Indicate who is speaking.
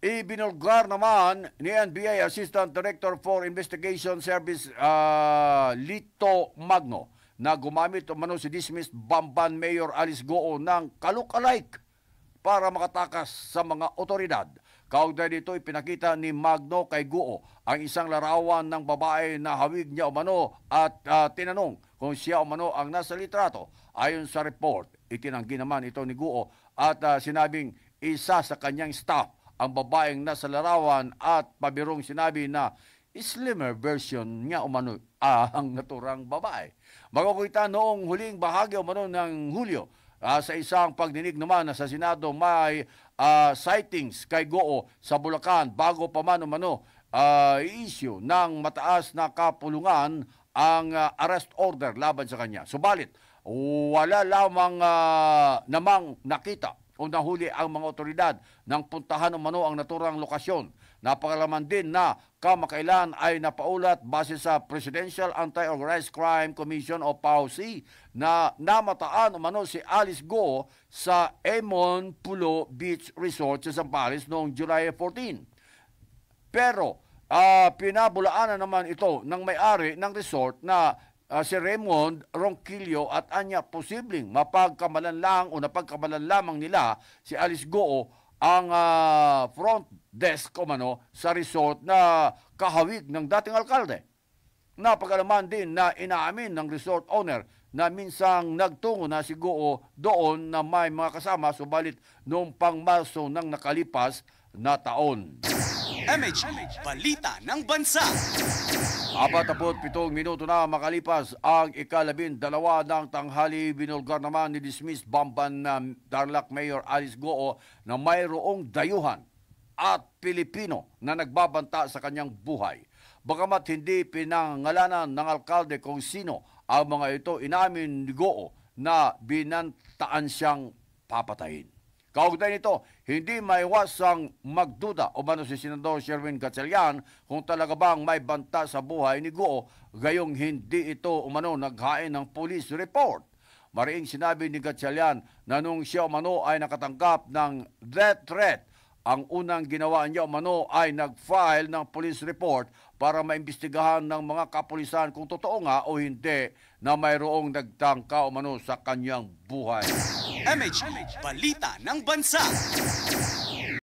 Speaker 1: Ibinulgar naman ni NBI Assistant Director for Investigation Service uh, Lito Magno na gumamit umano si dismissed Bamban Mayor Alice Goo ng kalukalike para makatakas sa mga otoridad. Kaugnay dito ipinakita ni Magno kay Goo ang isang larawan ng babae na hawig niya umano at uh, tinanong kung siya umano ang nasa litrato. Ayon sa report, itinanggi naman ito ni Goo at uh, sinabing isa sa kanyang staff ang babaeng nasa larawan at pabirong sinabi na slimmer version niya umano ah, ang naturang babae. Magkukuita noong huling bahagi umano ng Hulyo ah, sa isang pagdinig naman sa Senado may ah, sightings kay Goo sa Bulacan bago pa man umano ah, issue ng mataas na kapulungan ang ah, arrest order laban sa kanya. Subalit, wala lamang ah, namang nakita o nahuli ang mga otoridad ng puntahan umano ang naturang lokasyon. Napakalaman din na kamakailan ay napaulat base sa Presidential Anti-Organized Crime Commission o PAUC na namataan umano si Alice Go sa Emon Pulo Beach Resort sa Paris noong July 14. Pero uh, pinabulaanan naman ito ng may-ari ng resort na uh, si Raymond Ronquillo at anya posibleng mapagkamalan lang o napagkamalan lamang nila si Alice Goo ang uh, front desk o mano sa resort na kahawig ng dating alkalde. Napagalaman din na inaamin ng resort owner na minsang nagtungo na si Goo doon na may mga kasama subalit noong pang Marso ng nakalipas na taon. MH, Balita ng Bansa! Apatapot pitong minuto na makalipas ang ikalabing dalawa ng tanghali binulgar naman ni dismissed Bamban na Darlac Mayor Alice Goo na mayroong dayuhan at Pilipino na nagbabanta sa kanyang buhay. Bagamat hindi pinangalanan ng alkalde kung sino ang mga ito, inamin ni Goo na binantaan siyang papatayin. Kaugnay nito, hindi maiwasang magduda o mano si Senador Sherwin Gatchalian kung talaga bang may banta sa buhay ni Guo gayong hindi ito umano naghain ng police report. Mariing sinabi ni Gatchalian na nung siya umano ay nakatanggap ng death threat ang unang ginawa niya umano ay nag-file ng police report para maimbestigahan ng mga kapulisan kung totoo nga o hindi na mayroong nagtangka umano sa kanyang buhay. MH, Balita ng Bansa.